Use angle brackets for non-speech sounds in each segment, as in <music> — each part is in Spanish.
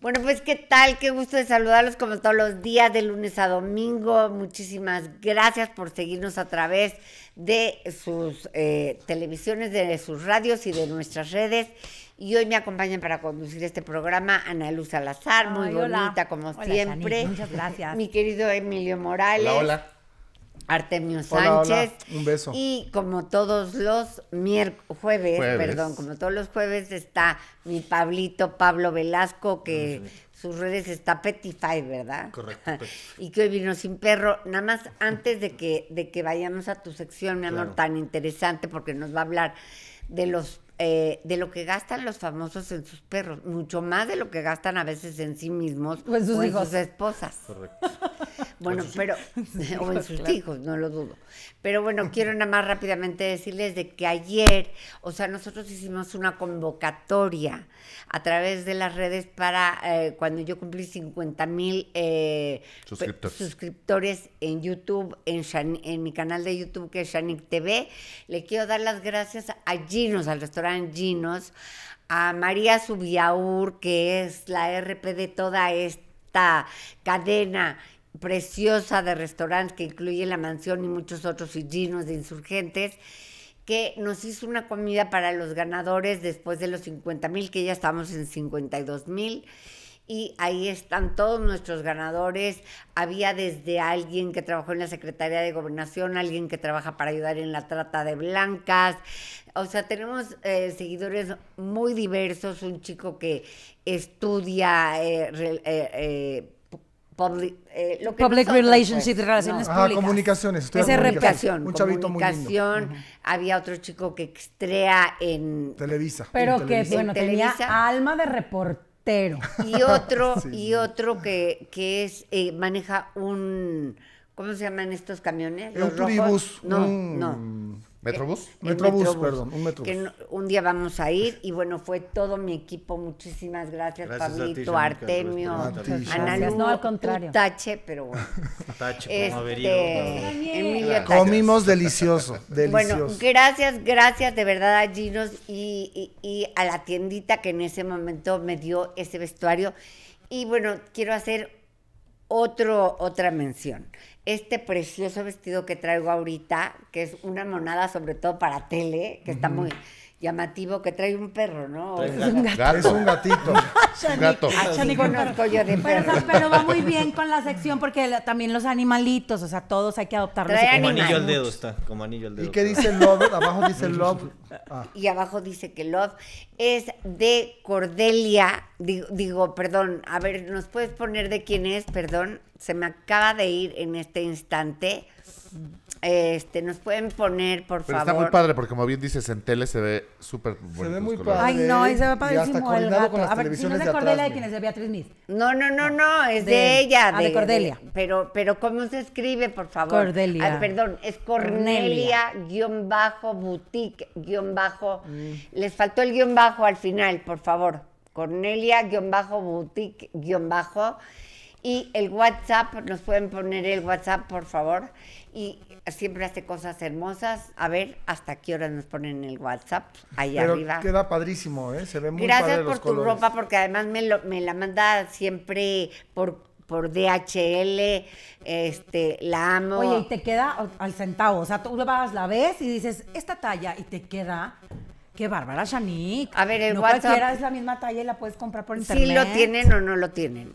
Bueno, pues qué tal, qué gusto de saludarlos como todos los días, de lunes a domingo. Muchísimas gracias por seguirnos a través de sus eh, televisiones, de sus radios y de nuestras redes. Y hoy me acompañan para conducir este programa Ana Luz Salazar, muy bonita como siempre. Muchas gracias. Mi querido Emilio Morales. hola. Artemio Sánchez. Un beso. Y como todos los miércoles, jueves, perdón, como todos los jueves está mi Pablito Pablo Velasco, que sus redes está Petify, ¿verdad? Correcto. <laughs> y que hoy vino sin perro. Nada más antes de que, de que vayamos a tu sección, mi amor, tan interesante, porque nos va a hablar de los eh, de lo que gastan los famosos en sus perros, mucho más de lo que gastan a veces en sí mismos o en sus, En esposas. Correcto. <laughs> Bueno, pero, o en sus <laughs> hijos, no lo dudo. Pero bueno, quiero nada más rápidamente decirles de que ayer, o sea, nosotros hicimos una convocatoria a través de las redes para eh, cuando yo cumplí 50 mil eh, suscriptores. en YouTube, en, en mi canal de YouTube que es Shanik TV. Le quiero dar las gracias a Ginos, al restaurante Ginos, a María Subiaur, que es la RP de toda esta cadena preciosa de restaurantes que incluye la mansión y muchos otros Ginos de insurgentes, que nos hizo una comida para los ganadores después de los 50 mil, que ya estamos en 52 mil y ahí están todos nuestros ganadores. Había desde alguien que trabajó en la Secretaría de Gobernación, alguien que trabaja para ayudar en la trata de blancas. O sea, tenemos eh, seguidores muy diversos, un chico que estudia... Eh, eh, Public, eh, Relations pues, Relaciones comunicaciones. Es comunicación. Un chavito comunicación, muy lindo. Había otro chico que extrea en... Televisa. Pero que, bueno, tenía alma de reportero y otro, <laughs> y otro que, es, eh, maneja un, ¿cómo se llaman estos camiones? ¿Los no, no. Eh, ¿Metrobús? Metrobús, perdón, un Metrobús. Que un día vamos a ir y bueno, fue todo mi equipo. Muchísimas gracias, gracias Artemio, Analu, no, al contrario. Tache, pero bueno. <laughs> Tache, este, haber Comimos delicioso, delicioso. Bueno, gracias, gracias de verdad a Ginos y, a la tiendita que en ese momento me dio ese vestuario. Y bueno, quiero hacer otro, otra mención este precioso vestido que traigo ahorita, que es una monada sobre todo para tele, que está muy, llamativo que trae un perro, ¿no? Es un gato. Es un gatito. <laughs> Ah, un gato. Ah, pero, va muy bien con la sección porque también los animalitos, o sea, todos hay que adoptarlos. Trae como anillo al dedo está, como anillo al dedo. ¿Y qué dice Love? Abajo dice Love. Ah. Y abajo dice que Love es de Cordelia, digo, digo, perdón, a ver, ¿nos puedes poner de quién es? Perdón, se me acaba de ir en este instante. Este, nos pueden poner, por favor. Está muy padre porque como bien dices, en tele se ve súper Se ve muy padre. Ay, no, se ve padrísimo el a ver, ah, si no es de Cordelia de quienes ¿De Beatriz Smith. No, no, no, no, es de, ella. Ah, de, Cordelia. pero, pero, ¿cómo se escribe, por favor? Cordelia. Ah, perdón, es Cornelia, boutique, guión bajo. Mm. Les faltó el guión bajo al final, por favor. Cornelia, guión boutique, Y el WhatsApp, nos pueden poner el WhatsApp, por favor. Y siempre hace cosas hermosas. A ver hasta qué hora nos ponen el WhatsApp ahí arriba. Queda padrísimo, ¿eh? Se ve muy Gracias por tu ropa, porque además me, lo, me la manda siempre por por DHL, este, la amo. Oye, y te queda al centavo, o sea, tú vas, la ves y dices, esta talla, y te queda Qué bárbara, Shanique. A ver, el WhatsApp. cualquiera es la misma talla y la puedes comprar por internet. Sí lo tienen o no lo tienen.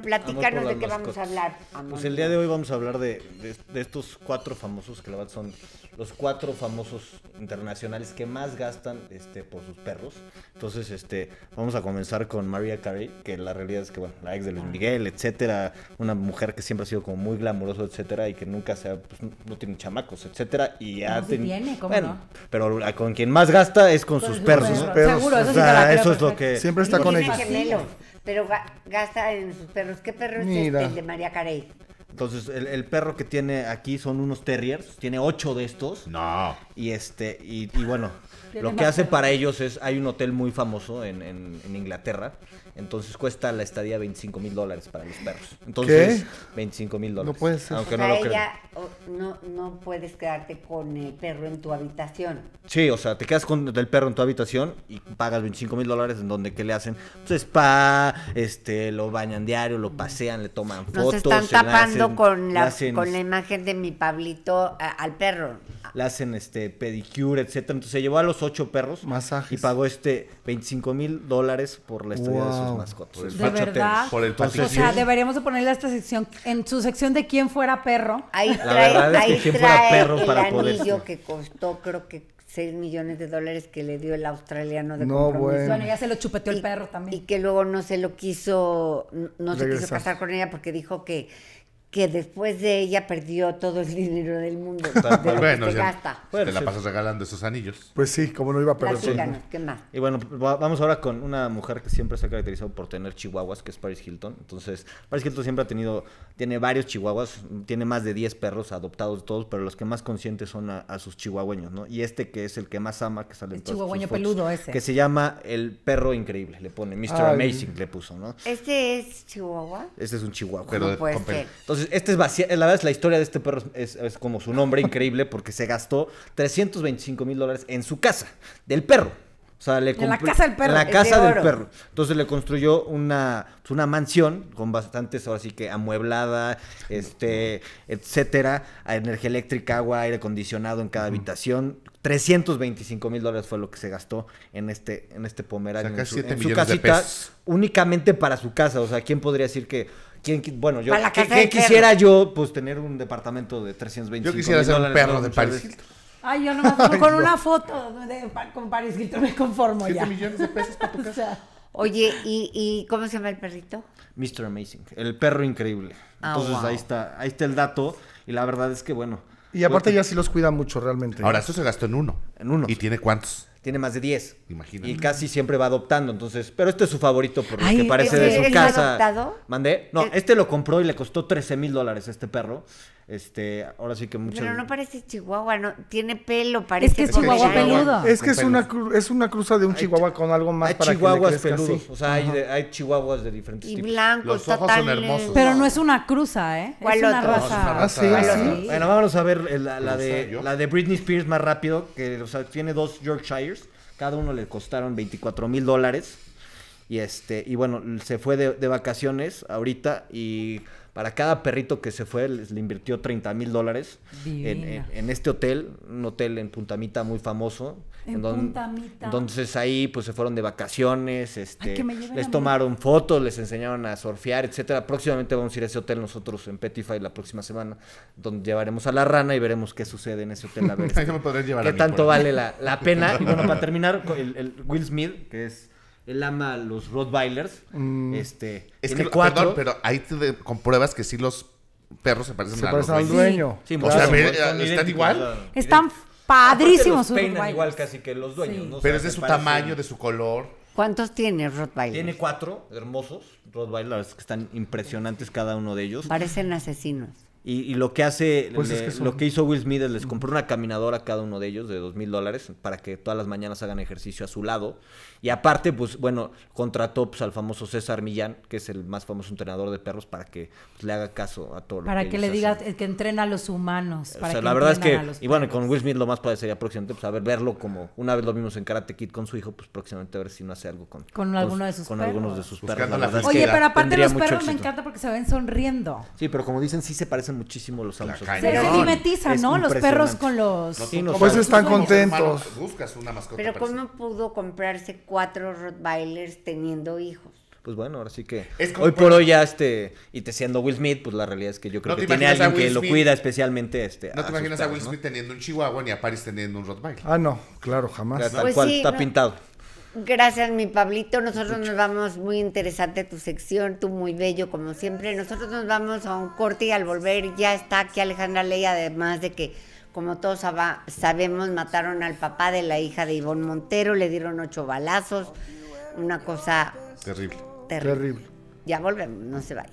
platicarnos de qué vamos a hablar. Pues el día de hoy vamos a hablar de, estos cuatro famosos, que la verdad son los cuatro famosos internacionales que más gastan este, por sus perros. Entonces, este, vamos a comenzar con Maria Carey, que la realidad es que, bueno, la ex de Luis Miguel, etcétera, una mujer que siempre ha sido como muy glamuroso, etcétera, y que nunca se ha, pues, no, tiene chamacos, etcétera, y ya pero con quien más gasta es con, sus, perros. eso, es lo que... Siempre está con ellos. Pero gasta en sus perros. ¿Qué perro es este, el de María Carey? Entonces, el, perro que tiene aquí son unos terriers, tiene ocho de estos. No. Y este, y, bueno, lo que hace para ellos es, hay un hotel muy famoso en, Inglaterra, entonces cuesta la estadía 25 mil dólares para los perros. Entonces, ¿Qué? 25 mil dólares. No puede Aunque no ella, no, puedes quedarte con el perro en tu habitación. Sí, o sea, te quedas con el perro en tu habitación y pagas 25 mil dólares en donde que le hacen pues, spa, este, lo bañan diario, lo pasean, le toman fotos. Están tapando con, la, con este la imagen de mi Pablito al perro. Le hacen este pedicure, etcétera. Entonces se llevó a los ocho perros. Y pagó este 25 mil dólares por la estadía de sus mascotas. Pues, ¿De verdad? O sea, deberíamos de ponerle esta sección, en su sección de quién fuera perro. Ahí trae, el anillo que costó, creo que 6 millones de dólares que le dio el australiano de no, compromiso. Bueno. ya se lo chupeteó el perro también. Y que luego no se lo quiso, no se quiso casar con ella porque dijo que, que después de ella perdió todo el <laughs> dinero del mundo. De bueno, se te la pasas regalando esos anillos. Pues sí, como no iba a perder. Y bueno, vamos ahora con una mujer que siempre se ha caracterizado por tener chihuahuas, que es Paris Hilton. Entonces, Paris Hilton siempre ha tenido, tiene varios chihuahuas, tiene más de 10 perros adoptados todos, pero los que más conscientes son a, sus chihuahueños, ¿no? Y este que es el que más ama, que sale el chihuahueño peludo ese. Que se llama el perro increíble, le pone Mr. Amazing, le puso, ¿no? ¿Este es chihuahua? Este es un chihuahua. Entonces, este es La verdad es la historia de este perro es, como su nombre <laughs> increíble porque se gastó 325 mil dólares en su casa del perro. O sea, le la casa del perro. Entonces le construyó una, una mansión con bastantes, ahora sí que amueblada, este, etcétera, energía eléctrica, agua, aire acondicionado en cada habitación. 325 mil dólares fue lo que se gastó en este, en este en su casita, únicamente para su casa. O sea, ¿quién podría decir que bueno, yo, ¿qué, quisiera yo? Pues tener un departamento de 325 Yo quisiera ser un perro de Paris Hilton. Ay, yo nomás con <laughs> una foto de, con Paris Hilton me conformo ya. millones de pesos para tu <laughs> casa. oye, ¿y, ¿y, cómo se llama el perrito? Mr. Amazing, el perro increíble. Ah, Entonces ahí está, ahí está el dato y la verdad es que bueno. Y aparte ya sí los cuida mucho realmente. Ahora, esto se gastó en uno. En uno. ¿Y tiene cuántos? tiene más de 10. Imagínate. Y casi siempre va adoptando, entonces, pero este es su favorito por lo que parece de su casa. ¿Mandé? No, eh, este lo compró y le costó 13 mil dólares este perro. Este, ahora sí que mucho. Pero no parece chihuahua, no, tiene pelo, parece. Es que es chihuahua peludo. Es que es una, es una cruza de un chihuahua con algo más hay para chihuahuas que peludos, o sea, hay, hay, chihuahuas de diferentes tipos. Y Los ojos son hermosos. Pero no es una cruza, ¿eh? ¿Cuál es una raza. Ah, sí, sí. Bueno, vámonos a ver eh, la, de, la de Britney Spears más rápido, que o sea, tiene dos Yorkshires, cada uno le costaron 24 mil dólares. Y este, y bueno, se fue de vacaciones ahorita y para cada perrito que se fue, les, le invirtió 30 mil dólares en, este hotel, un hotel en Puntamita muy famoso. En, donde, Puntamita. Entonces ahí pues se fueron de vacaciones, este, les tomaron fotos, les enseñaron a surfear, etcétera. Próximamente vamos a ir a ese hotel nosotros en Petify la próxima semana, donde llevaremos a la rana y veremos qué sucede en ese hotel. A qué tanto vale la, pena. y bueno, <laughs> para terminar, el Will Smith, que es él ama los Rottweilers. Mm. Este, es que cuatro. pero ahí te compruebas que sí los perros se parecen, a los al dueño. Sí, o sea, están, igual. Están padrísimos los peinan igual casi que los dueños. Pero es de su tamaño, de su color. ¿Cuántos tiene Rottweiler? Tiene cuatro hermosos Rottweilers que están impresionantes cada uno de ellos. Parecen asesinos. Y, lo que hace, pues lo que hizo Will Smith es les compró una caminadora a cada uno de ellos de dos mil dólares para que todas las mañanas hagan ejercicio a su lado. Y aparte, pues bueno, contrató pues, al famoso César Millán, que es el más famoso entrenador de perros, para que pues, le haga caso a todo Para que, le diga que entrena a los humanos. Para o sea, la verdad es que, y bueno, con Will Smith lo más sería próximamente, pues a ver, verlo como una vez lo vimos en Karate Kid con su hijo, pues próximamente a ver si no hace algo con, con, alguno de sus con algunos de sus perros. Oye, pero aparte los perros me encanta porque se ven sonriendo. Sí, pero como dicen, sí se parecen muchísimo los autos, Se, se ¿no? Los perros con los. pues están contentos. Buscas una mascota. Pero ¿cómo pudo comprarse cuatro Rottweilers teniendo hijos? Pues bueno, ahora sí que. hoy por hoy ya este. Y te siendo Will Smith, pues la realidad es que yo creo que tiene alguien que lo cuida especialmente este. No te imaginas a Will Smith teniendo un Chihuahua ni a Paris teniendo un Rottweiler. Ah, no, claro, jamás. tal pues cual, está pintado. Gracias, mi Pablito. Nosotros nos vamos muy interesante tu sección, tú muy bello como siempre. Nosotros nos vamos a un corte y al volver ya está aquí Alejandra Ley, además de que, como todos sabemos, mataron al papá de la hija de Ivonne Montero, le dieron ocho balazos, una cosa terrible. Terrible. Ya volvemos, no se vaya.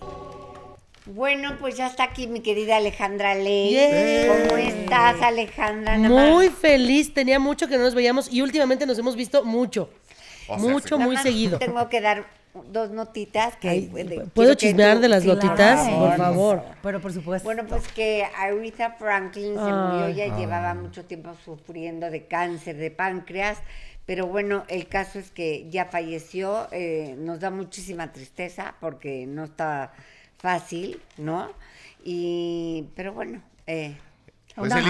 Bueno, pues ya está aquí mi querida Alejandra Ley. ¿Cómo estás, Alejandra? Muy feliz, tenía mucho que no nos veíamos y últimamente nos hemos visto mucho mucho, muy seguido. Tengo que dar dos notitas que pues, puedo chismear de las notitas por favor. Pues, pero por supuesto bueno pues que Aretha Franklin se murió ya llevaba mucho tiempo sufriendo de cáncer de páncreas pero bueno el caso es que ya falleció eh, nos da muchísima tristeza porque no está fácil no y pero bueno eh, una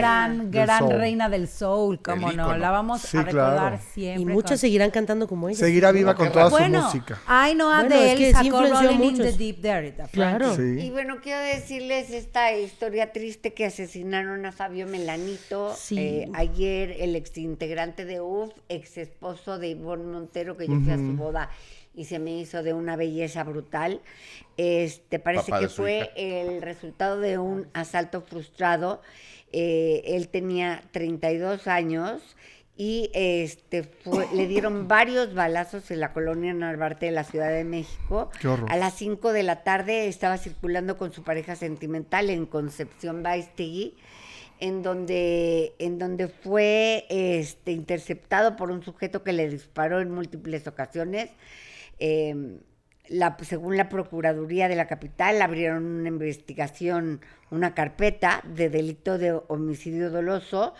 gran, gran, reina del soul, como no, la vamos a recordar siempre. Y muchos seguirán cantando como ella. Seguirá viva con toda su música. Ay, no, bueno, sacó in the Claro. Y bueno, quiero decirles esta historia triste que asesinaron a Fabio Melanito eh, ayer, el exintegrante de UF, ex esposo de Ivonne Montero, que yo fui a su boda y se me hizo de una belleza brutal. Este parece que fue el resultado de un asalto frustrado. Eh, él tenía 32 años y este le dieron <laughs> varios balazos en la colonia Narvarte de la Ciudad de México. a las 5 de la tarde estaba circulando con su pareja sentimental en Concepción Baistegui en donde, en donde fue este, interceptado por un sujeto que le disparó en múltiples ocasiones. Em, la, pues, según la Procuraduría de la Capital, abrieron una investigación, una carpeta de delito de homicidio doloso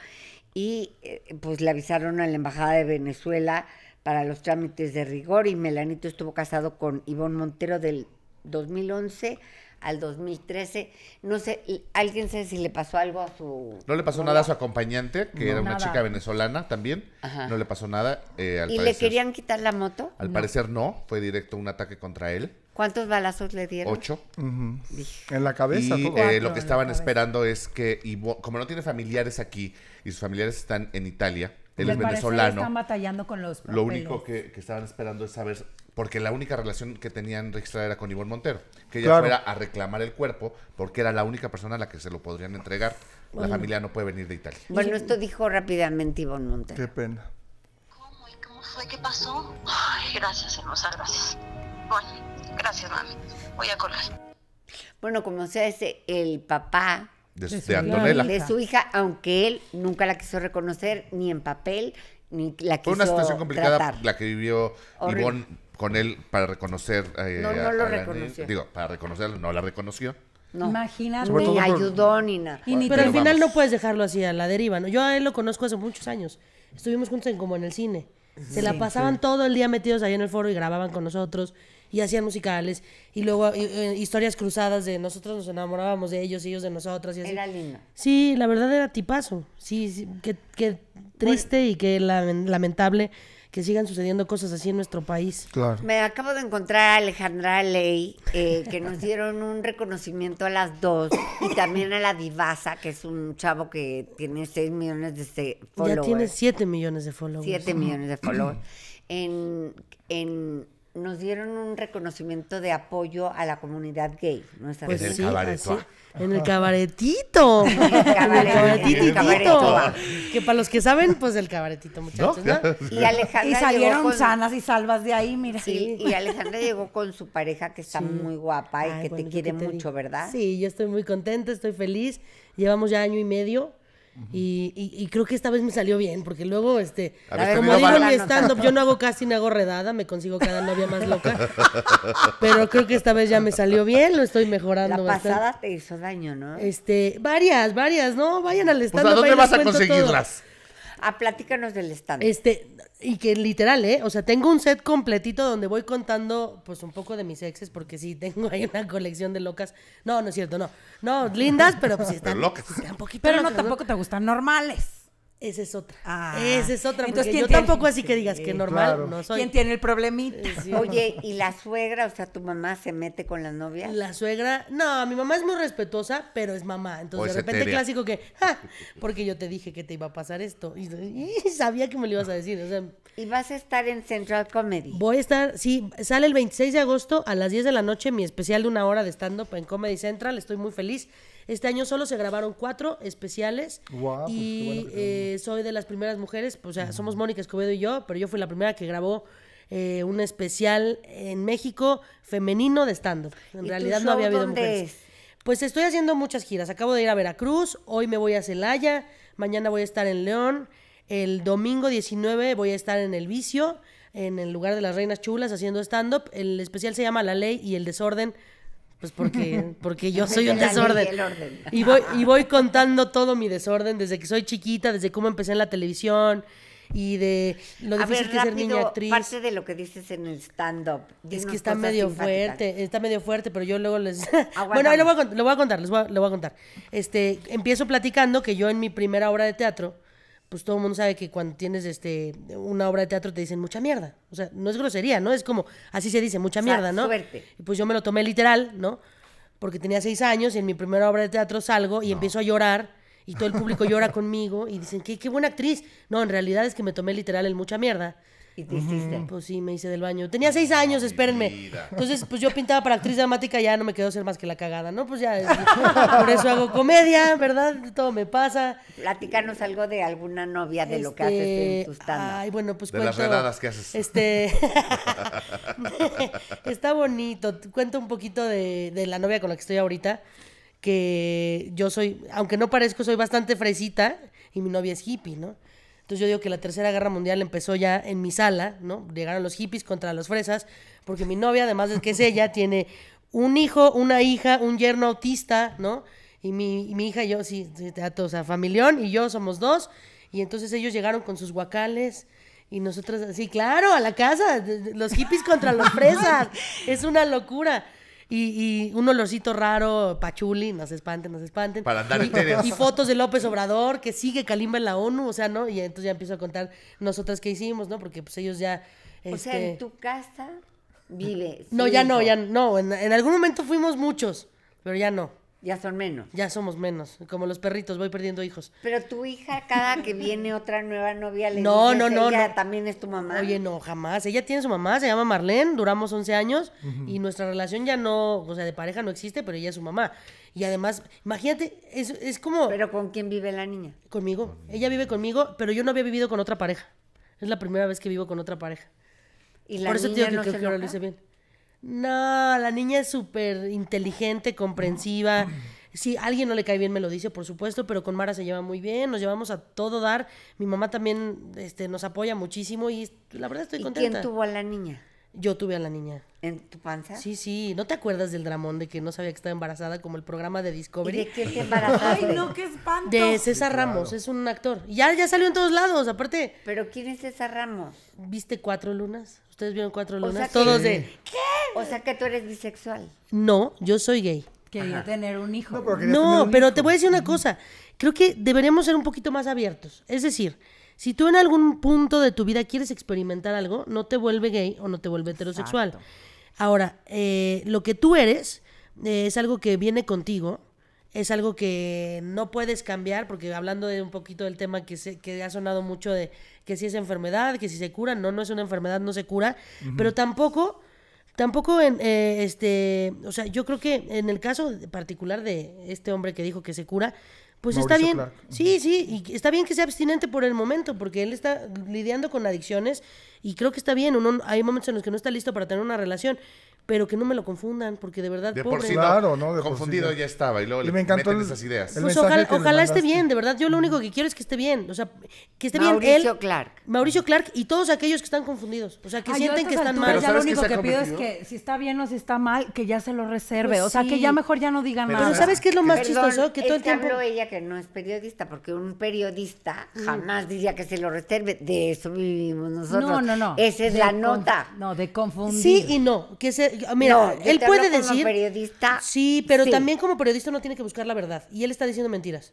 y eh, pues le avisaron a la Embajada de Venezuela para los trámites de rigor y Melanito estuvo casado con Ivonne Montero del 2011 al 2013. No sé, alguien sabe si le pasó algo a su... No le pasó nada a su acompañante, que era una chica venezolana también. No le pasó nada. Eh, al ¿Y le querían quitar la moto? Al parecer no, fue directo un ataque contra él. ¿Cuántos balazos le dieron? Ocho. En la cabeza. Y eh, lo que estaban esperando es que, y, como no tiene familiares aquí y sus familiares están en Italia, él es venezolano. Están batallando con los. Lo único que, estaban esperando es saber porque la única relación que tenían registrada era con Ivonne Montero, que ella fuera a reclamar el cuerpo porque era la única persona a la que se lo podrían entregar. La familia no puede venir de Italia. Bueno, esto dijo rápidamente Ivonne Montero. Qué pena. ¿Cómo y cómo fue? ¿Qué pasó? Ay, gracias, hermosa, gracias. Bueno, gracias, mami. Voy a colgar. Bueno, como sea, es el papá de, Antonella. su hija, aunque él nunca la quiso reconocer, ni en papel, ni la quiso Fue una situación complicada la que vivió Ivonne con él para reconocer. Eh, no, no lo reconoció. digo, para reconocerlo, no la reconoció. No. Imagínate. Ni ayudó ni nada. pero, al final no puedes dejarlo así a la deriva, ¿no? Yo a él lo conozco hace muchos años. Estuvimos juntos como en el cine. Se la pasaban todo el día metidos ahí en el foro y grababan con nosotros y hacían musicales y luego eh, historias cruzadas de nosotros nos enamorábamos de ellos y ellos de nosotras. Y Era lindo. Sí, la verdad era tipazo. Sí, sí qué, triste y qué lamentable que sigan sucediendo cosas así en nuestro país. Me acabo de encontrar a Alejandra Ley, eh, que nos dieron un reconocimiento a las dos, y también a la Divasa, que es un chavo que tiene 6 millones de followers. Ya tiene 7 millones de followers. 7 millones de followers. en, en nos dieron un reconocimiento de apoyo a la comunidad gay. ¿no es pues en el cabaretito. en el cabaretito. que para los que saben, pues el cabaretito, muchachos. Y, Alejandra salieron sanas y salvas de ahí, mira. y Alejandra llegó con su pareja que está muy guapa y que te quiere mucho, ¿verdad? Sí, yo estoy muy contenta, estoy feliz. Llevamos ya año y medio y, y, creo que esta vez me salió bien, porque luego, este, como digo mi stand-up, yo no hago casi, hago redada, me consigo cada novia más loca. <laughs> pero creo que esta vez ya me salió bien, lo estoy mejorando. La pasada te hizo daño, ¿no? Este, varias, varias, ¿no? Vayan al pues, stand-up. ¿A dónde vas a conseguirlas? A platícanos del stand. -up. Este, y que literal, ¿eh? O sea, tengo un set completito donde voy contando, pues, un poco de mis exes, porque sí, <laughs> tengo ahí una colección de locas. No, no es cierto, no. No, lindas, pero pues están. locas. pero no, tampoco te gustan normales. Esa es otra. Ah, Esa es otra. Entonces, yo tampoco así que digas que normal no soy. ¿Quién tiene el problemita? Eh, Oye, ¿y la suegra, o sea, tu mamá se mete con la novia. La suegra, no, mi mamá es muy respetuosa, pero es mamá. Entonces, de repente, clásico que, ah, porque yo te dije que te iba a pasar esto. Y, sabía que me lo ibas a decir. ¿Y vas a estar en Central Comedy? Voy a estar, sí, sale el 26 de agosto a las 10 de la noche mi especial de una hora de stand-up en Comedy Central. Estoy muy feliz. Este año solo se grabaron cuatro especiales. Pues, y eh, soy de las primeras mujeres, pues, o sea, somos Mónica Escobedo y yo, pero yo fui la primera que grabó eh, un especial en México femenino de stand-up. En realidad no había habido mujeres. Es? Pues estoy haciendo muchas giras. Acabo de ir a Veracruz, hoy me voy a Celaya, mañana voy a estar en León, el domingo 19 voy a estar en El Vicio, en el lugar de las Reinas Chulas haciendo stand-up. El especial se llama La Ley y el Desorden pues, porque, <laughs> porque yo soy un desorden. Y voy, y voy contando todo mi desorden desde que soy chiquita, desde cómo empecé en la televisión y de lo difícil que es ser niña actriz. Parte de lo que dices en el stand-up. Es que está medio fuerte, está medio fuerte, pero yo luego les. <laughs> bueno, ahí lo voy a, contar, voy a contar. Este, empiezo platicando que yo en mi primera obra de teatro pues todo el mundo sabe que cuando tienes este una obra de teatro te dicen mucha mierda. O sea, no es grosería, ¿no? Es como, así se dice, mucha mierda, ¿no? Suerte. Y pues yo me lo tomé literal, ¿no? Porque tenía seis años y en mi primera obra de teatro salgo y empiezo a llorar y todo el público llora <laughs> conmigo y dicen, ¿Qué, qué buena actriz. No, en realidad es que me tomé literal el mucha mierda. Y te hiciste. Pues sí, me hice del baño. Tenía seis años, espérenme. Entonces, pues yo pintaba para actriz dramática, y ya no me quedó ser más que la cagada, ¿no? Pues ya, <laughs> por eso hago comedia, ¿verdad? Todo me pasa. Platícanos algo de alguna novia de lo que haces este, en tus Ay, bueno, pues De las redadas que haces. Este... <laughs> Está bonito. Cuento un poquito de la novia con la que estoy ahorita, que yo soy, aunque no parezco, soy bastante fresita y mi novia es hippie, ¿no? Entonces yo digo que la Tercera Guerra Mundial empezó ya en mi sala, ¿no? Llegaron los hippies contra los fresas, porque mi novia, además de que es ella, <laughs> tiene un hijo, una hija, un yerno autista, ¿no? Y mi, mi hija yo, sí, o sea, familión y yo somos dos. Y entonces ellos llegaron con sus guacales. Y nosotros, sí, claro, a la casa, los hippies contra los fresas. <laughs> es una locura y, un olorcito raro, pachuli, no se espanten, no espanten. y, fotos de López Obrador, que sigue calimba en la ONU, o sea, ¿no? Y entonces ya empiezo a contar nosotras qué hicimos, ¿no? Porque pues ellos ya... O sea, este en tu casa vives No, ya no, ya no. En, en algún momento fuimos muchos, pero ya no. Ya son menos. Ya somos menos. Como los perritos, voy perdiendo hijos. Pero tu hija, cada que viene otra nueva novia, le no, no, no, ella también es tu mamá. Oye, no, jamás. Ella tiene su mamá, se llama Marlene, duramos 11 años y nuestra relación ya no, o sea, de pareja no existe, pero ella es su mamá. Y además, imagínate, es, es como... ¿Pero con quién vive la niña? Conmigo. Ella vive conmigo, pero yo no había vivido con otra pareja. Es la primera vez que vivo con otra pareja. ¿Y la Por eso niña lo hice bien. No, la niña es súper inteligente, comprensiva. Si alguien no le cae bien, me lo dice, por supuesto, pero con Mara se lleva muy bien, nos llevamos a todo dar. Mi mamá también este, nos apoya muchísimo y la verdad estoy contenta. ¿Y quién tuvo a la niña? Yo tuve a la niña. ¿En tu panza? Sí, sí. ¿No te acuerdas del dramón de que no sabía que estaba embarazada como el programa de Discovery? ¿De qué se embarazó? Ay, no, qué espanto. De César Ramos, es un actor. Ya, ya salió en todos lados, aparte. ¿Pero quién es César Ramos? ¿Viste Cuatro Lunas? ¿Ustedes vieron Cuatro Lunas? todos de... ¿Qué? O sea que tú eres bisexual. No, yo soy gay. Quería tener un hijo. no, pero te voy a decir una cosa. Creo que deberíamos ser un poquito más abiertos. Es decir... Si tú en algún punto de tu vida quieres experimentar algo, no te vuelve gay o no te vuelve heterosexual. Ahora, eh, lo que tú eres eh, es algo que viene contigo, es algo que no puedes cambiar, porque hablando de un poquito del tema que, se, que ha sonado mucho de que si es enfermedad, que si se cura, no, no es una enfermedad, no se cura, pero tampoco... Tampoco en, eh, este, o sea, yo creo que en el caso particular de este hombre que dijo que se cura, pues está bien. Sí, sí, y está bien que sea abstinente por el momento, porque él está lidiando con adicciones y creo que está bien. Uno, hay momentos en los que no está listo para tener una relación, pero que no me lo confundan, porque de verdad, de Por sí, claro, ¿no? confundido ya estaba y luego le encantó meten esas ideas. Pues ojalá, esté bien, de verdad, yo lo único que quiero es que esté bien, o sea, que esté bien él. Mauricio Clark. Mauricio Clark y todos aquellos que están confundidos, o sea, que sienten que están mal. Ya lo único que, pido es que si está bien o si está mal, que ya se lo reserve, pues o sea, que ya mejor ya no digan nada. Pero ¿sabes qué es lo más chistoso? Que todo el tiempo... ella que no es periodista, porque un periodista mm. jamás diría que se lo reserve, de eso vivimos nosotros. No, no, no. Esa es la nota. No, de confundir. Sí y no, que él puede decir. periodista. Sí, pero también como periodista no tiene que buscar la verdad. Y él está diciendo mentiras.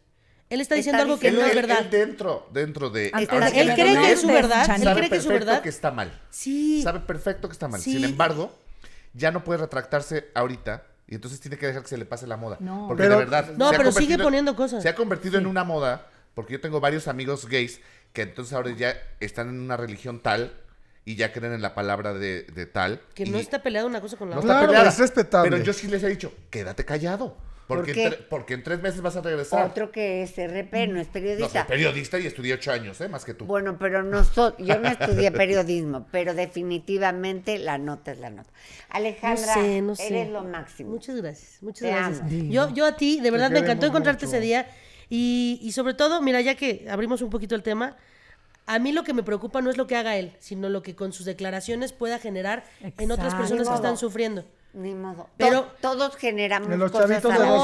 Él está diciendo algo que no es verdad. Él dentro, dentro de. Él, cree que es su verdad. él cree que es su verdad. que está mal. Sí. Sabe perfecto que está mal. Sin embargo, ya no puede retractarse ahorita. Y entonces tiene que dejar que se le pase la moda. No, porque pero, de verdad. No, pero sigue poniendo cosas. Se ha convertido en una moda. Porque yo tengo varios amigos gays que entonces ahora ya están en una religión tal y ya creen en la palabra de, tal. Que no está peleada una cosa con la no otra. claro, es respetable. Pero yo sí les he dicho, quédate callado. Porque, en porque en tres meses vas a regresar. Otro que es RP, no es periodista. No, periodista y estudié ocho años, ¿eh? más que tú. Bueno, pero no yo no estudié periodismo, pero definitivamente la nota es la nota. Alejandra, eres lo máximo. Muchas gracias, muchas gracias. Yo, yo a ti, de verdad me encantó encontrarte ese día. Y, y sobre todo, mira, ya que abrimos un poquito el tema, a mí lo que me preocupa no es lo que haga él, sino lo que con sus declaraciones pueda generar en otras personas que están sufriendo. Ni modo. Pero todos generamos No,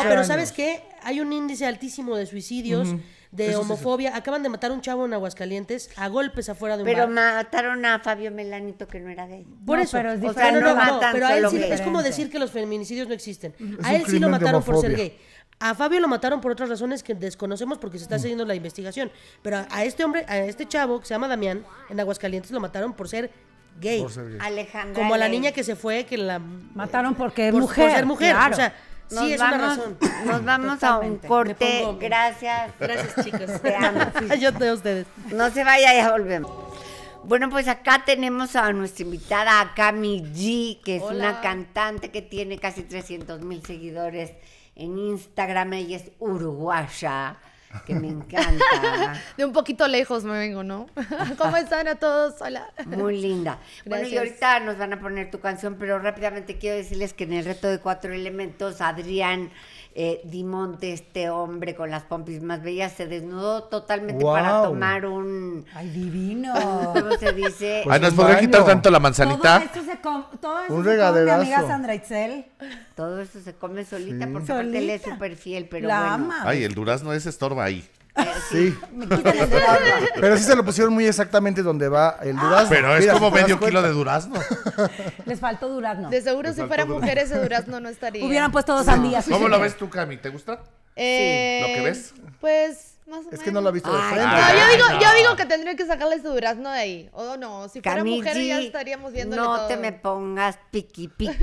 pero ¿sabes qué? Hay un índice altísimo de suicidios, de homofobia. Acaban de matar un chavo en Aguascalientes a golpes afuera de un Pero mataron a Fabio Melanito que no era gay. Por eso. no, pero a él es como decir que los feminicidios no existen. a él sí lo mataron por ser gay. A Fabio lo mataron por otras razones que desconocemos porque se está mm. haciendo la investigación. Pero a, este hombre, a este chavo que se llama Damián, en Aguascalientes lo mataron por ser gay. Por Como a la niña que se fue, que la mataron porque es mujer. Por ser mujer. sí, es vamos, una razón. <coughs> Nos vamos a un corte. Gracias. Gracias, chicos. Te amo. <laughs> Yo te a ustedes. No se vaya, ya volvemos. Bueno, pues acá tenemos a nuestra invitada, a Cami G, que es una cantante que tiene casi 300 mil seguidores en Instagram ella es uruguaya, que me encanta. <laughs> De un poquito lejos me vengo, ¿no? <laughs> ¿Cómo están a todos? Hola. Muy linda. Bueno, y ahorita nos van a poner tu canción, pero rápidamente quiero decirles que en el reto de cuatro elementos, Adrián eh, Dimonte, este hombre con las pompis más bellas, se desnudó totalmente para tomar un... ¡Ay, divino! <laughs> se dice? Pues Ay, ¿nos podría quitar tanto la manzanita? Todo esto se come, amiga Todo esto se come solita porque él es súper fiel, pero bueno. Ama. Ay, el durazno es estorba ahí. Sí. pero sí se lo pusieron muy exactamente donde va el durazno. Pero es como medio kilo de durazno. Les faltó durazno. De seguro, si fueran mujeres, de durazno no estaría. Hubieran puesto dos sandías. ¿Cómo lo ves tú, Cami? ¿Te gusta? Eh, ¿Lo que ves? Pues es que no lo he visto de frente. yo digo, que tendría que sacarle su durazno de ahí. O no, si fuera Camille, mujer ya estaríamos viendo. No te me pongas piqui piqui.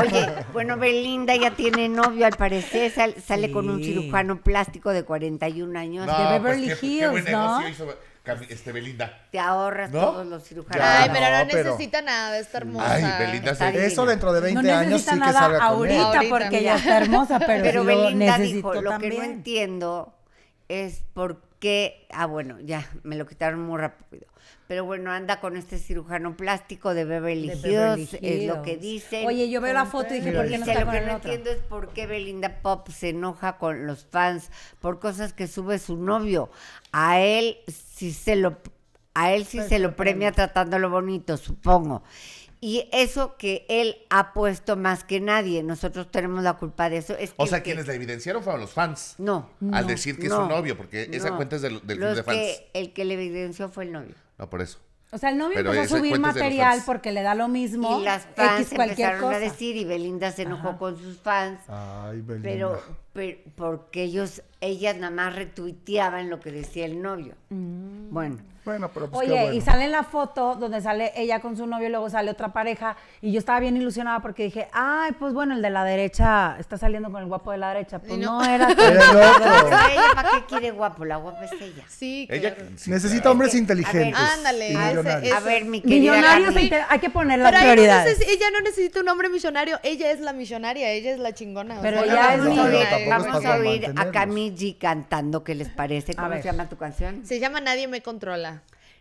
Oye, bueno, Belinda ya tiene novio, al parecer sale con un cirujano plástico de 41 años no, de pues Beverly Hills, buen ¿no? este, Belinda. Te ahorras todos los cirujanos. Ay, pero no, necesita nada de esta hermosa. Ay, Belinda, eso dentro de 20 años sí que salga ahorita, ahorita porque ya está hermosa, pero, Belinda dijo, lo que no entiendo es porque, ah, bueno, ya, me lo quitaron muy rápido. Pero bueno, anda con este cirujano plástico de Beverly, es lo que dicen. Oye, yo veo la foto y dije, ¿por qué no está Lo que no entiendo es por qué Belinda Pop se enoja con los fans por cosas que sube su novio. A él sí si se lo, a él si pues se lo premia tratándolo bonito, supongo. Y eso que él ha puesto más que nadie, nosotros tenemos la culpa de eso. Es o sea, quienes la evidenciaron fueron los fans. No. Al decir que es su novio, porque esa cuenta es del, club de fans. el que le evidenció fue el novio. No, por eso. O sea, el novio Pero subir material porque le da lo mismo. Y las fans empezaron a decir y Belinda se enojó con sus fans. Ay, Belinda. Pero, pero, porque ellos, ellas nada más retuiteaban lo que decía el novio. Mm. Bueno. Pues, Oye, y sale en la foto donde sale ella con su novio y luego sale otra pareja. Y yo estaba bien ilusionada porque dije, ay, pues bueno, el de la derecha está saliendo con el guapo de la derecha. Pues no, era. <laughs> Pues, ella, ¿Para qué quiere guapo? La guapa es ella. Sí, necesita hombres inteligentes. ándale. A, ver, mi hay que poner la prioridad. Ella, no ella no necesita un hombre millonario. Ella es la misionaria, ella es la chingona. Pero ya es mi Vamos a oír a Camille cantando, ¿qué les parece? ¿Cómo se llama tu canción? Se llama Nadie me controla.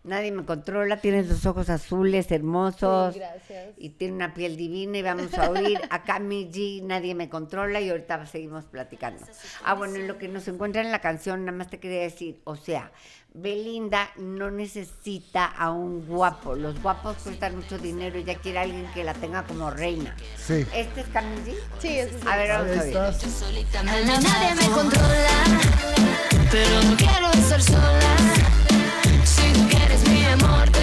Nadie me controla, tienes los ojos azules, hermosos. gracias. Y tiene una piel divina y vamos a oír a Camille. G, Nadie me controla y ahorita seguimos platicando. Ah, bueno, en lo que nos encuentra en la canción, nada más te quería decir, o sea, Belinda no necesita a un guapo. Los guapos cuestan mucho dinero y ya quiere alguien que la tenga como reina. Sí. ¿Este es Camille. G? Sí, es. A ver, vamos a ver. Nadie me controla, pero no quiero estar sola amor.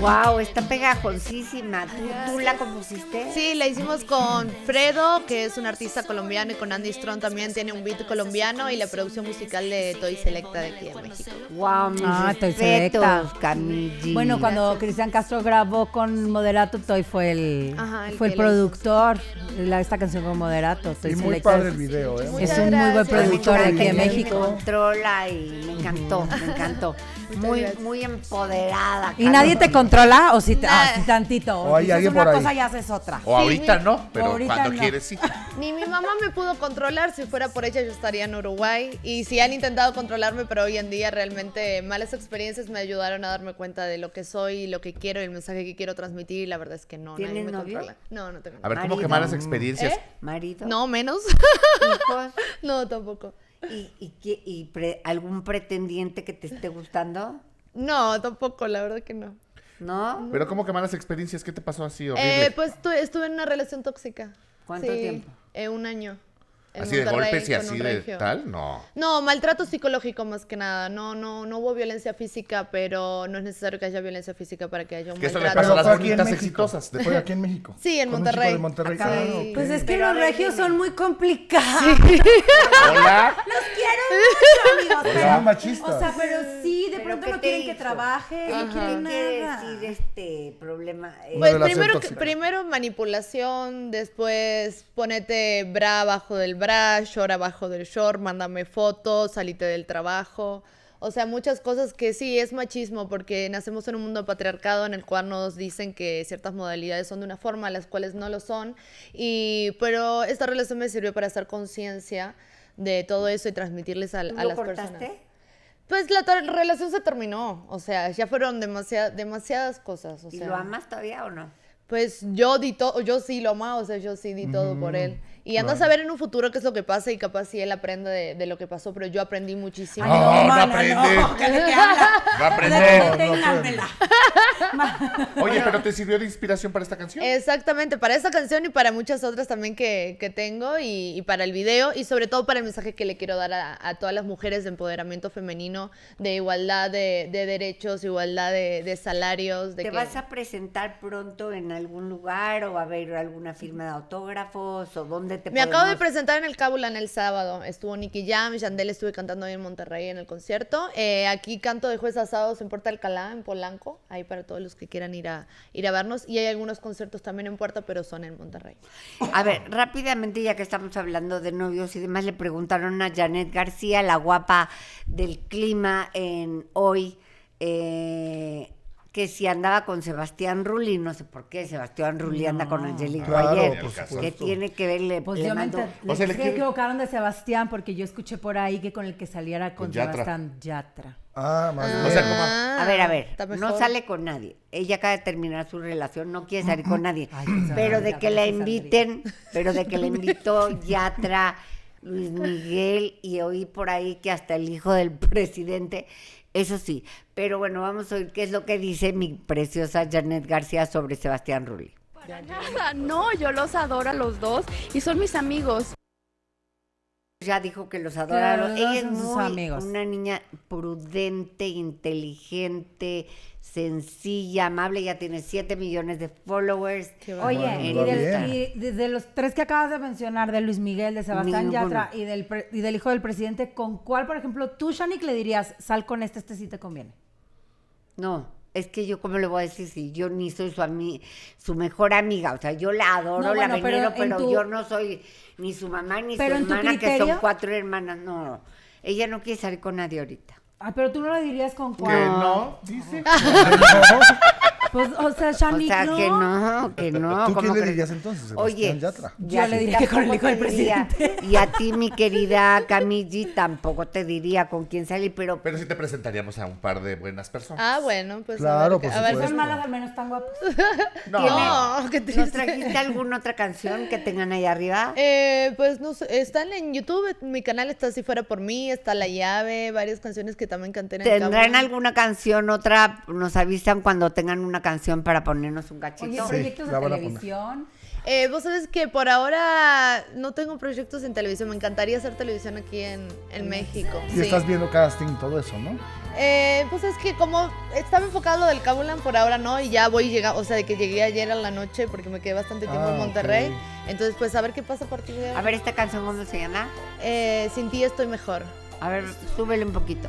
Wow, está pegajosísima. ¿Tú, la compusiste? Sí, la hicimos con Fredo, que es un artista colombiano, y con Andy Strong también tiene un beat colombiano y la producción musical de Toy Selecta de aquí en México. Wow, ah, Toy Selecta. Bueno, cuando Cristian Castro grabó con Moderato, Toy fue el, fue el productor de esta canción con Moderato. Toy Selecta. video, ¿eh? Es un muy buen productor aquí en México. Me controla y me encantó, me encantó. muy, muy empoderada. Y nadie te contó controla o ah, si, tantito. O hay una cosa y haces otra. O ahorita no, pero cuando quieres sí. Ni mi mamá me pudo controlar. Si fuera por ella, yo estaría en Uruguay. Y sí han intentado controlarme, pero hoy en día realmente malas experiencias me ayudaron a darme cuenta de lo que soy, lo que quiero, y el mensaje que quiero transmitir. Y la verdad es que no, nadie me controla. No, no tengo. A ver, ¿cómo que malas experiencias? ¿Eh? Marido. No, menos. <laughs> no, tampoco. ¿Y, y algún pretendiente que te esté gustando? No, tampoco, la verdad que no. ¿No? Pero como que malas experiencias, ¿qué te pasó así? Horrible? Eh, pues estuve en una relación tóxica. ¿Cuánto tiempo? Eh, un año así de golpes y así de tal, no. No, maltrato psicológico más que nada. No, no, no hubo violencia física, pero no es necesario que haya violencia física para que haya un maltrato. Que eso le pasa a las bonitas exitosas. Después aquí en México. Sí, en Monterrey. De Acá, ah, sí. Pues es que los regios son muy complicados. Hola. Los quiero <laughs> mucho, amigos. No, machistas. O sea, pero sí, de pronto no quieren que trabaje, Ajá. no quieren nada. decir este problema? Pues primero, primero manipulación, después ponete bra abajo del bra, short abajo del short, mándame fotos, salite del trabajo. O sea, muchas cosas que sí es machismo porque nacemos en un mundo patriarcado en el cual nos dicen que ciertas modalidades son de una forma, las cuales no lo son. Y, pero esta relación me sirvió para hacer conciencia de todo eso y transmitirles a, a ¿Lo las cortaste? personas. Pues la relación se terminó, o sea, ya fueron demasiadas cosas. O ¿Y lo amas todavía o no? Pues yo di todo, yo sí lo amaba, o sea, yo sí di todo por él. Y andas a saber en un futuro qué es lo que pasa y capaz si él aprende de, lo que pasó, pero yo aprendí muchísimo. Ah, no, no, no, no que habla. Va a aprender. no, <laughs> Oye, pero te sirvió de inspiración para esta canción. Exactamente, para esta canción y para muchas otras también que, que tengo y, para el video y sobre todo para el mensaje que le quiero dar a, a todas las mujeres de empoderamiento femenino, de igualdad de, de derechos, igualdad de, salarios. De ¿Te que... vas a presentar pronto en algún lugar o va a haber alguna firma de autógrafos o dónde? Me acabo de presentar en el en el sábado. Estuvo Nicky Jam, Yandel estuve cantando ahí en Monterrey en el concierto. Eh, aquí canto de juez sábados en Puerto Alcalá, en Polanco, ahí para todos los que quieran ir a, ir a vernos. Y hay algunos conciertos también en Puerto, pero son en Monterrey. A ver, rápidamente, ya que estamos hablando de novios y demás, le preguntaron a Janet García, la guapa del clima en hoy. Eh, que si andaba con Sebastián Rulli, no sé por qué, Sebastián Rulli anda con Angélica claro, qué que tiene que verle, pues yo mando... me equivocaron de Sebastián porque yo escuché por ahí que con el que saliera con, Yatra. Sebastián Yatra. Ah, más A ver, a ver, no sale con nadie. Ella acaba de terminar su relación, no quiere salir con mm, mm. nadie. pero de que la inviten, pero de que la <laughs> invitó Yatra, Luis Miguel y oí por ahí que hasta el hijo del presidente eso sí, pero bueno, vamos a oír qué es lo que dice mi preciosa Janet García sobre Sebastián Rulli. Para nada, no, yo los adoro a los dos y son mis amigos ya dijo que los adoraron Ella es amigos. una niña prudente, inteligente, sencilla, amable. Ya tiene 7 millones de followers. Oye, y, de, los tres que acabas de mencionar, de Luis Miguel, de Sebastián Yatra y del, y del hijo del presidente, ¿con cuál, por ejemplo, tú, Shanik, le dirías, sal con este, este sí te conviene? No es que yo cómo le voy a decir si yo ni soy su su mejor amiga, o sea, yo la adoro, la pero, yo no soy ni su mamá ni su hermana, que son cuatro hermanas, no, ella no quiere salir con nadie ahorita. Ah, pero tú no la dirías con cuatro. no, dice. <laughs> Pues, o sea, Shani, O que no, que no. ¿Tú quién le dirías entonces? Oye, ya yo le diría que con el hijo del presidente. Y a ti, mi querida Camille, tampoco te diría con quién salir, pero... Pero sí te presentaríamos a un par de buenas personas. Ah, bueno, pues claro, a ver. son malas, al menos están guapos. no, no ¿Nos trajiste alguna otra canción que tengan ahí arriba? Eh, pues no sé, están en YouTube, mi canal está así Fuera Por Mí, está La Llave, varias canciones que también canté en ¿Tendrán alguna canción, otra? Nos avisan cuando tengan una canción para ponernos un cachito? proyectos de televisión. Eh, vos sabes que por ahora no tengo proyectos en televisión. Me encantaría hacer televisión aquí en, México. Y estás viendo casting y todo eso, ¿no? Eh, pues es que como estaba enfocado lo del Cabulan, por ahora no, y ya voy llegar. o sea, de que llegué ayer a la noche porque me quedé bastante tiempo en ah, Monterrey. Entonces, pues a ver qué pasa por ti. de A ver, ¿esta canción cómo se llama? Eh, Sin ti estoy mejor. A ver, súbele un poquito.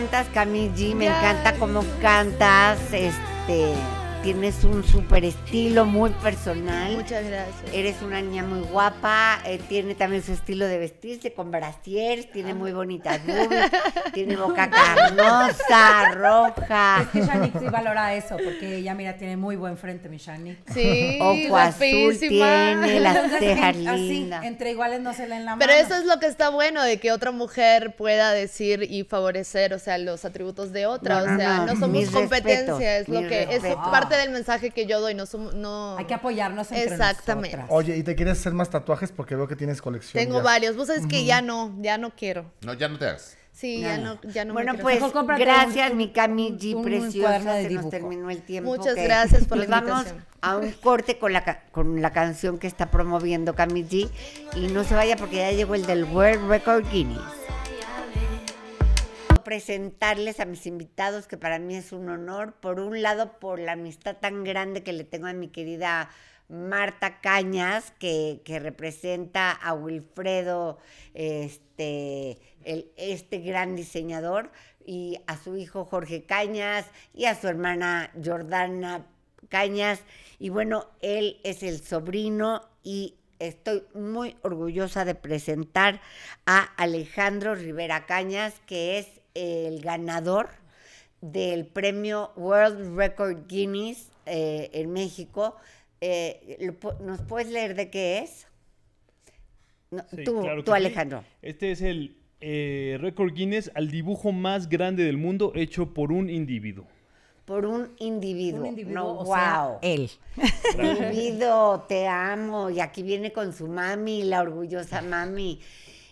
cantas, Camille me encanta cómo cantas, este tienes un súper estilo muy personal. Muchas gracias. Eres una niña muy guapa, eh, tiene también su estilo de vestirse con brasier, tiene ah. muy bonitas <laughs> tiene boca carnosa, roja. Es que Shanique sí valora eso, porque ella, mira, tiene muy buen frente, mi Shanique. Sí, <laughs> Ojo azul tiene, las <laughs> cejas lindas. entre iguales no se leen la mano. Pero eso es lo que está bueno, de que otra mujer pueda decir y favorecer, o sea, los atributos de otra, o sea, no, somos competencia, es lo que es parte del mensaje que yo doy, no no. Hay que apoyarnos entre Exactamente. Oye, ¿y te quieres hacer más tatuajes? Porque veo que tienes colección. Tengo varios. Vos sabés que ya no, ya no quiero. No, ya no te hagas. Sí, no, ya no, ya no Bueno, pues gracias, mi Camille preciosa, se nos terminó el tiempo. Muchas gracias por la pues Vamos a un corte con la con la canción que está promoviendo Camille y no se vaya porque ya llegó el del World Record Guinness presentarles a mis invitados, que para mí es un honor, por un lado por la amistad tan grande que le tengo a mi querida Marta Cañas, que, representa a Wilfredo, este, este gran diseñador, y a su hijo Jorge Cañas, y a su hermana Jordana Cañas. Y bueno, él es el sobrino y estoy muy orgullosa de presentar a Alejandro Rivera Cañas, que es el ganador del premio World Record Guinness eh, en México. Eh, ¿Nos puedes leer de qué es? tú, Alejandro. Este es el eh, Record Guinness al dibujo más grande del mundo hecho por un individuo. Por un individuo. Un individuo no, wow. él. <laughs> Individuo, te amo. Y aquí viene con su mami, la orgullosa mami.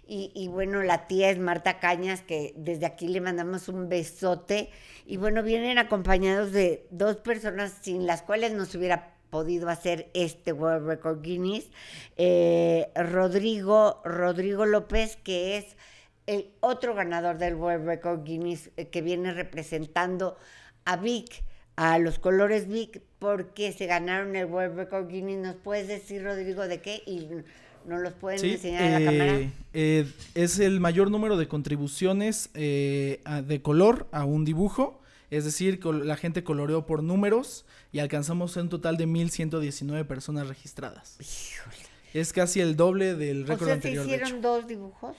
Y, bueno, la tía es Marta Cañas, que desde aquí le mandamos un besote. Y bueno, vienen acompañados de dos personas sin las cuales no se hubiera podido hacer este World Record Guinness. Eh, Rodrigo, Rodrigo López, que es el otro ganador del World Record Guinness, eh, que viene representando a Vic, a los colores Vic, porque se ganaron el World Record Guinness. ¿Nos puedes decir, Rodrigo, de qué? Y ¿No los pueden enseñar la cámara? Eh, eh, es el mayor número de contribuciones eh, de color a un dibujo. Es decir, la gente coloreó por números y alcanzamos un total de 1.119 personas registradas. Es casi el doble del récord o sea, anterior. hicieron dos dibujos?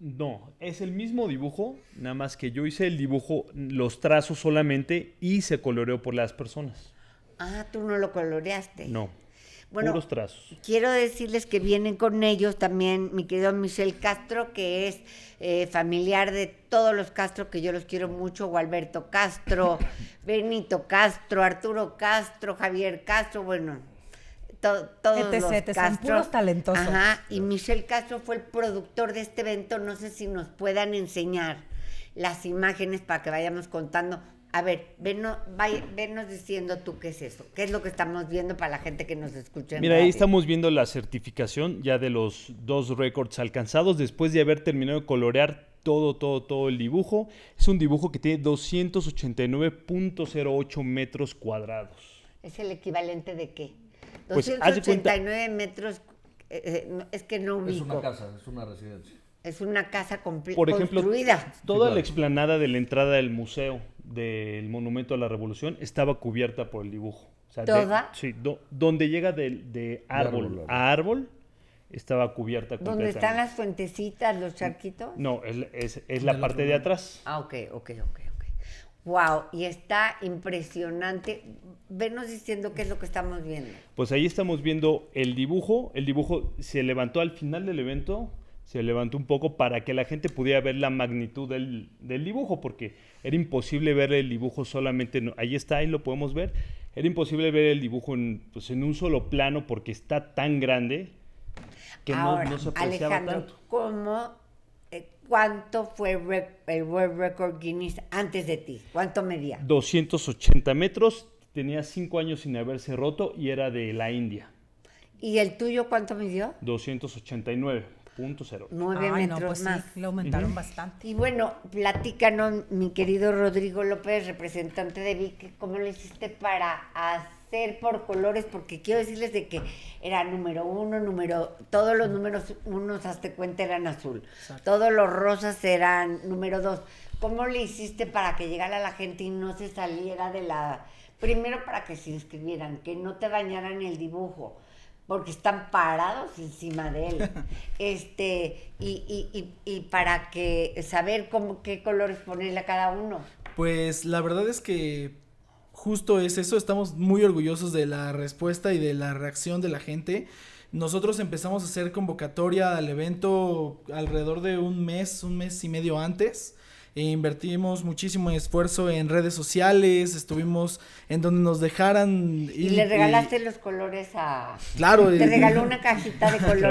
No, es el mismo dibujo, nada más que yo hice el dibujo, los trazos solamente y se coloreó por las personas. Ah, tú no lo coloreaste. No, bueno, trazos. Quiero decirles que vienen con ellos también mi querido Michel Castro, que es eh, familiar de todos los Castro, que yo los quiero mucho, Gualberto Castro, <laughs> Benito Castro, Arturo Castro, Javier Castro, bueno, todos los Castro. Son talentosos. Ajá, y Michel Castro fue el productor de este evento, no sé si nos puedan enseñar las imágenes para que vayamos contando a ver, venos, diciendo tú qué es eso, qué es lo que estamos viendo para la gente que nos escucha. Mira, ahí estamos viendo la certificación ya de los dos récords alcanzados después de haber terminado de colorear todo, todo, todo el dibujo. Es un dibujo que tiene 289.08 metros cuadrados. ¿Es el equivalente de qué? 289 pues, metros, eh, eh, es que no ubico. Es una casa, es una residencia. Es una casa Por ejemplo, Toda la explanada de la entrada del museo del Monumento a la Revolución estaba cubierta por el dibujo. ¿Toda? sí, donde llega de, árbol, a árbol estaba cubierta ¿Dónde están las fuentecitas, los charquitos? No, es, la parte de atrás. Ah, ok, ok, ok. Wow, y está impresionante. Venos diciendo qué es lo que estamos viendo. Pues ahí estamos viendo el dibujo. El dibujo se levantó al final del evento se levantó un poco para que la gente pudiera ver la magnitud del, del dibujo, porque era imposible ver el dibujo solamente, ahí está, ahí lo podemos ver, era imposible ver el dibujo en, pues, en un solo plano porque está tan grande que Ahora, no, se apreciaba Alejandro, ¿cómo, eh, ¿Cuánto fue el World Record Guinness antes de ti? ¿Cuánto medía? 280 metros, tenía 5 años sin haberse roto y era de la India. ¿Y el tuyo cuánto midió? 289. Punto cero. Nueve metros pues más. lo aumentaron bastante. Y bueno, platícanos, mi querido Rodrigo López, representante de VIC, cómo lo hiciste para hacer por colores, porque quiero decirles de que era número uno, número, todos los números unos hasta cuenta eran azul, todos los rosas eran número dos. ¿Cómo le hiciste para que llegara la gente y no se saliera de la... Primero para que se inscribieran, que no te dañaran el dibujo, porque están parados encima de él. <laughs> Este, y, y, y, y para que saber qué colores ponerle a cada uno. Pues la verdad es que justo es eso, estamos muy orgullosos de la respuesta y de la reacción de la gente. Nosotros empezamos a hacer convocatoria al evento alrededor de un mes, un mes y medio antes. E invertimos muchísimo esfuerzo en redes sociales, estuvimos en donde nos dejaran. Y, le regalaste los colores a. Claro. Te regaló una cajita de colores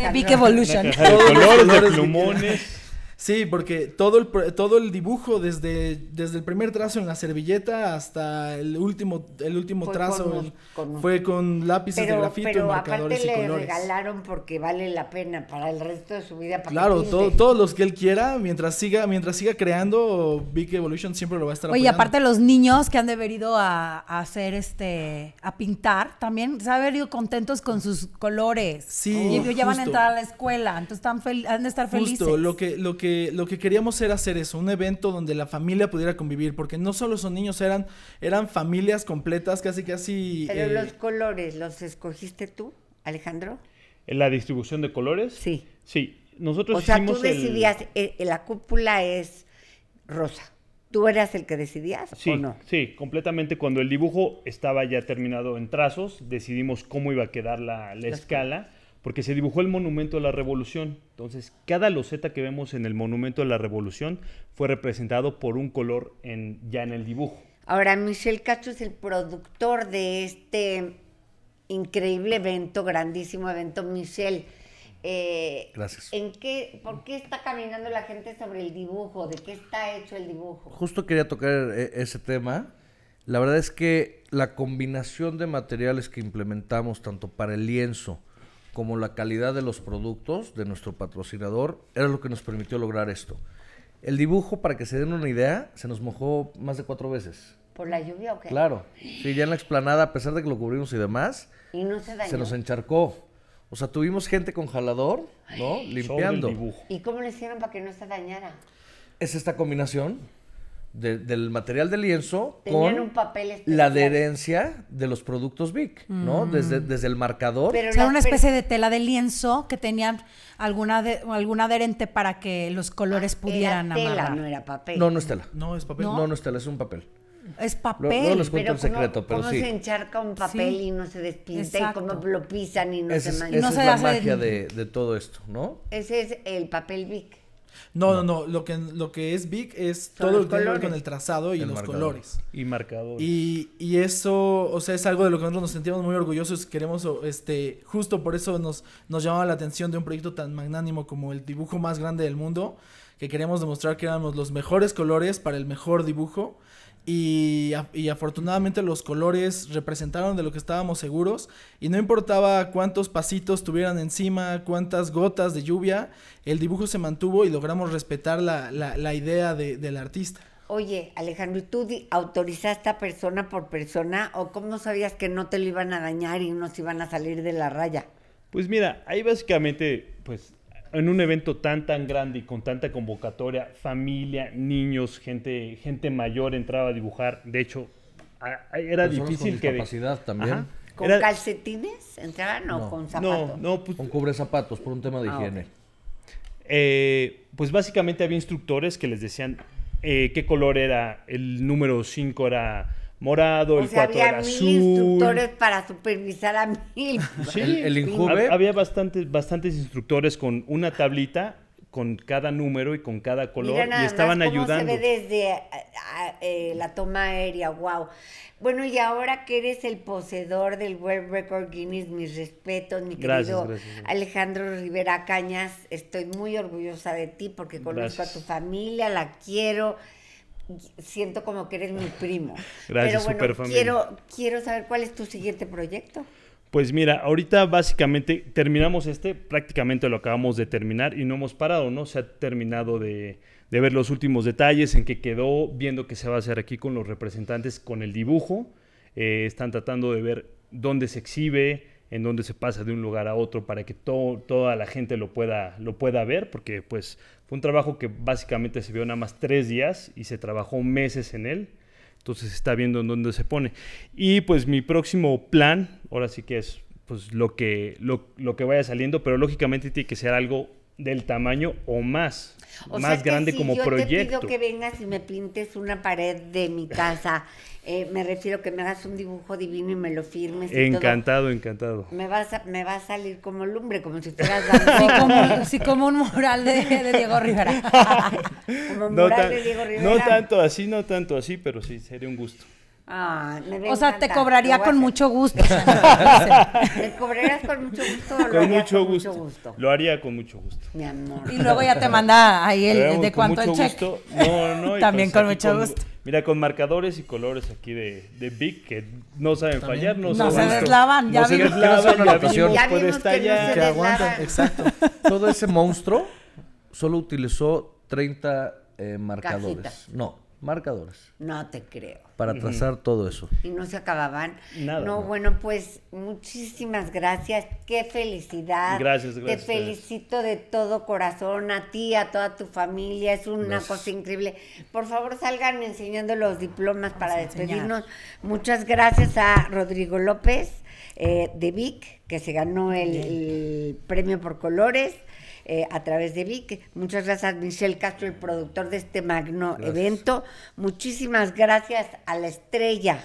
a Evolution. colores, de plumones. Sí, porque todo el, todo el dibujo, desde, desde el primer trazo en la servilleta hasta el último, el último trazo, fue con lápices de grafito, y marcadores aparte le regalaron porque vale la pena para el resto de su vida. Para claro, todos los que él quiera, mientras siga, mientras siga creando, Big Evolution siempre lo va a estar apoyando. Oye, aparte los niños que han de haber ido a, hacer este, a pintar, también se han haber ido contentos con sus colores. Sí, Y ya van a entrar a la escuela, entonces están han de estar felices. Justo, lo que lo que queríamos era hacer eso, un evento donde la familia pudiera convivir, porque no solo son niños, eran, eran familias completas, casi, casi... Pero eh, los colores, ¿los escogiste tú, Alejandro? ¿La distribución de colores? Sí. Sí, nosotros... O sea, tú decidías, eh, eh, la cúpula es rosa. ¿Tú eras el que decidías sí, o no? Sí, completamente. Cuando el dibujo estaba ya terminado en trazos, decidimos cómo iba a quedar la, escala porque se dibujó el monumento a la revolución. Entonces, cada loseta que vemos en el monumento a la revolución fue representado por un color en, ya en el dibujo. Ahora, Michel Cacho es el productor de este increíble evento, grandísimo evento. Michel, eh, Gracias. ¿en qué, ¿por qué está caminando la gente sobre el dibujo? ¿De qué está hecho el dibujo? Justo quería tocar eh, ese tema. La verdad es que la combinación de materiales que implementamos, tanto para el lienzo, como la calidad de los productos de nuestro patrocinador era lo que nos permitió lograr esto. El dibujo, para que se den una idea, se nos mojó más de cuatro veces. ¿Por la lluvia o qué? Claro. Sí, ya en la explanada, a pesar de que lo cubrimos y demás, no se, se nos encharcó. O sea, tuvimos gente con jalador, ¿no? Limpiando. ¿Y cómo le hicieron para que no se dañara? Es esta combinación del material de lienzo con la adherencia de los productos Vic, ¿no? Mm. Desde, desde el marcador. Pero era una especie de tela de lienzo que tenía alguna algún adherente para que los colores ah, pudieran era tela, no era papel. No, no es tela. No, es papel. No, no, es tela, es un papel. Es papel. No les cuento secreto, pero ¿cómo se encharca un papel y no se despinta y cómo lo pisan y no se mancha. Esa es la magia de, de, todo esto, ¿no? Ese es el papel Vic. No, no, no, Lo que, lo que es Big es todo el color con el trazado y los colores. Y marcador. Y, eso, o sea, es algo de lo que nosotros nos sentimos muy orgullosos. Queremos, este, justo por eso nos, nos llamaba la atención de un proyecto tan magnánimo como el dibujo más grande del mundo. Que queremos demostrar que éramos los mejores colores para el mejor dibujo. Y, afortunadamente los colores representaron de lo que estábamos seguros y no importaba cuántos pasitos tuvieran encima, cuántas gotas de lluvia, el dibujo se mantuvo y logramos respetar la, idea del artista. Oye, Alejandro, ¿tú autorizaste a persona por persona o cómo sabías que no te lo iban a dañar y no se iban a salir de la raya? Pues mira, ahí básicamente, pues en un evento tan, tan grande y con tanta convocatoria, familia, niños, gente, gente mayor entraba a dibujar. De hecho, era Personas difícil con discapacidad también. ¿Con calcetines entraban o con zapatos? No, pues Con cubre zapatos, por un tema de ah, higiene. Eh, pues básicamente había instructores que les decían eh, qué color era, el número 5 era morado, el sea, instructores para supervisar a mil. <laughs> Sí, el, el Había bastantes, bastantes instructores con una tablita con cada número y con cada color y estaban ayudando. Se ve desde eh, eh, eh, la toma aérea, wow. Bueno, y ahora que eres el poseedor del World Record Guinness, mis respetos, mi querido Alejandro Rivera Cañas, estoy muy orgullosa de ti porque conozco a tu familia, la quiero, siento como que eres mi primo. <laughs> Gracias, Pero bueno, Quiero, quiero saber cuál es tu siguiente proyecto. Pues mira, ahorita básicamente terminamos este, prácticamente lo acabamos de terminar y no hemos parado, ¿no? Se ha terminado de, ver los últimos detalles en que quedó, viendo que se va a hacer aquí con los representantes con el dibujo. Eh, están tratando de ver dónde se exhibe, en dónde se pasa de un lugar a otro para que toda la gente lo pueda, lo pueda ver, porque pues un trabajo que básicamente se vio nada más tres días y se trabajó meses en él. Entonces está viendo en dónde se pone. Y pues mi próximo plan, ahora sí que es pues lo que, lo, que vaya saliendo, pero lógicamente tiene que ser algo del tamaño o más, más grande si como yo Te pido que vengas y me pintes una pared de mi casa eh, me refiero que me hagas un dibujo divino y me lo firmes. encantado, encantado. Me, vas me va a salir como lumbre, como si fueras <laughs> sí, como, sí, como un mural de, Diego Rivera. un mural de Diego Rivera. <laughs> No tanto así, no tanto así, pero sí, sería un gusto. Ah, o sea, te cobraría con mucho gusto. <laughs> te cobrarías con mucho gusto. Lo con, mucho, gusto. Lo haría con mucho gusto. Mi amor. Y luego ya te manda ahí el de cuánto el cheque. No, no. También con mucho gusto. Mira, con marcadores y colores aquí de, de Big que no saben fallar, no, saben. Se deslavan, no se deslavan, ya vimos. Que, aguantan, exacto. <laughs> Todo ese monstruo solo utilizó 30 eh, marcadores. No, marcadores. No te creo. Para trazar todo eso. Y no se acababan. No, bueno, pues muchísimas gracias. Qué felicidad. Gracias, gracias. Te felicito de todo corazón a ti, a toda tu familia. Es una cosa increíble. Por favor, salgan enseñando los diplomas para despedirnos. Muchas gracias a Rodrigo López eh, de Vic, que se ganó el premio por colores. Eh, a través de VIC. Muchas gracias, Michelle Castro, el productor de este magno evento. Muchísimas gracias a la estrella,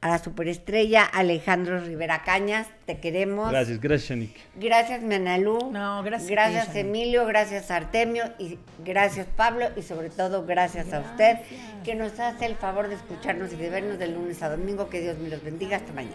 a la superestrella Alejandro Rivera Cañas. Te queremos. Gracias, gracias, Nick. Gracias, Manalú. No, gracias. Gracias, Emilio. Gracias, Artemio. Y gracias, Pablo. Y sobre todo, gracias, a usted que nos hace el favor de escucharnos y de vernos de lunes a domingo. Que Dios me los bendiga. Hasta mañana.